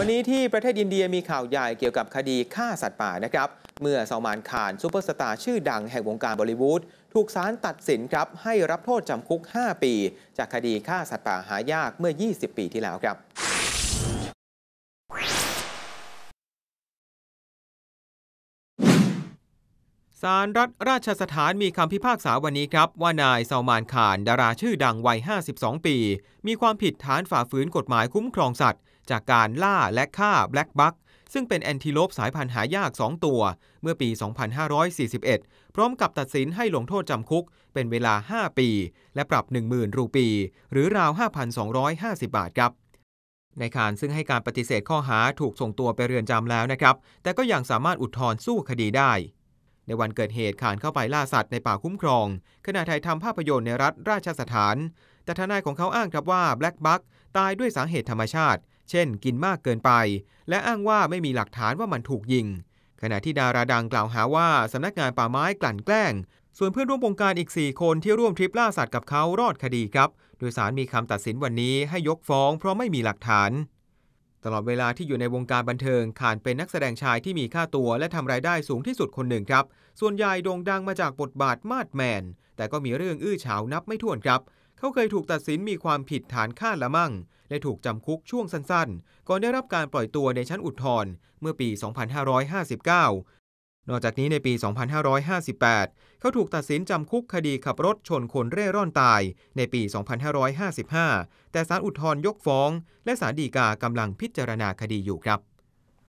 วันนี้ที่ประเทศอินเดียมีข่าวใหญ่เกี่ยวกับคดีฆ่าสัตว์ป่านะครับ เมื่อซามานขานซูเปอร์สตาร์ชื่อดังแห่งวงการบอลิวูดถูกศาลตัดสินครับให้รับโทษจำคุก 5 ปี จากคดีฆ่าสัตว์ป่าหายากเมื่อ 20 ปีที่แล้วครับศาลรัฐราชสถานมีคำพิพากษาวันนี้ครับ ว่านายซามานขาน ดาราชื่อดัง วัย 52 ปี มีความผิดฐานฝ่าฝืนกฎหมายคุ้มครองสัตว์จากการล่าและฆ่าแบล็กบัคซึ่งเป็นแอนติโลปสายพันธุ์หายาก 2 ตัว เมื่อปี 2541 พร้อมกับตัดสินให้ลงโทษจำคุก เป็นเวลา 5 ปี และปรับ 10,000รูปีหรือราว 5,250 บาทครับ ในคานซึ่งให้การปฏิเสธข้อหาถูกส่งตัวไปเรือนจำแล้วนะครับ แต่ก็ยังสามารถอุทธรณ์สู้คดีได้ ในวันเกิดเหตุขานเข้าไปล่าสัตว์ในป่าคุ้มครอง ขณะถ่ายทำภาพยนตร์ในรัฐราชสถาน แต่ทนายของเขาอ้างครับว่าแบล็กบัคตายด้วยสาเหตุธรรมชาติเช่น กินมากเกินไป และอ้างว่าไม่มีหลักฐานว่ามันถูกยิง ขณะที่ดาราดังกล่าวหาว่า สำนักงานป่าไม้กลั่นแกล้ง ส่วนเพื่อนร่วมวงการอีก 4 คนที่ร่วมทริปล่าสัตว์กับเขา รอดคดีครับโดยสารมีคำตัดสินวันนี้ให้ยกฟ้องเพราะไม่มีหลักฐาน ตลอดเวลาที่อยู่ในวงการบันเทิงขานเป็นนักแสดงชายที่มีค่าตัวและทำรายได้สูงที่สุดคนหนึ่งครับ ส่วนใหญ่โด่งดังมาจากบทบาทมาดแมนแต่ก็มีเรื่องอื้อฉาวนับไม่ถ้วนครับเขาเคยถูกตัดสินมีความผิดฐานฆ่าละมั่งและถูกจำคุกช่วงสั้นๆ ก่อนได้รับการปล่อยตัวในชั้นอุทธรณ์เมื่อปี 2559 นอกจากนี้ในปี 2558 เขาถูกตัดสินจำคุกคดีขับรถชนคนเร่ร่อนตายในปี 2555 แต่ศาลอุทธรณ์ยกฟ้อง และศาลฎีกากำลังพิจารณาคดีอยู่ครับ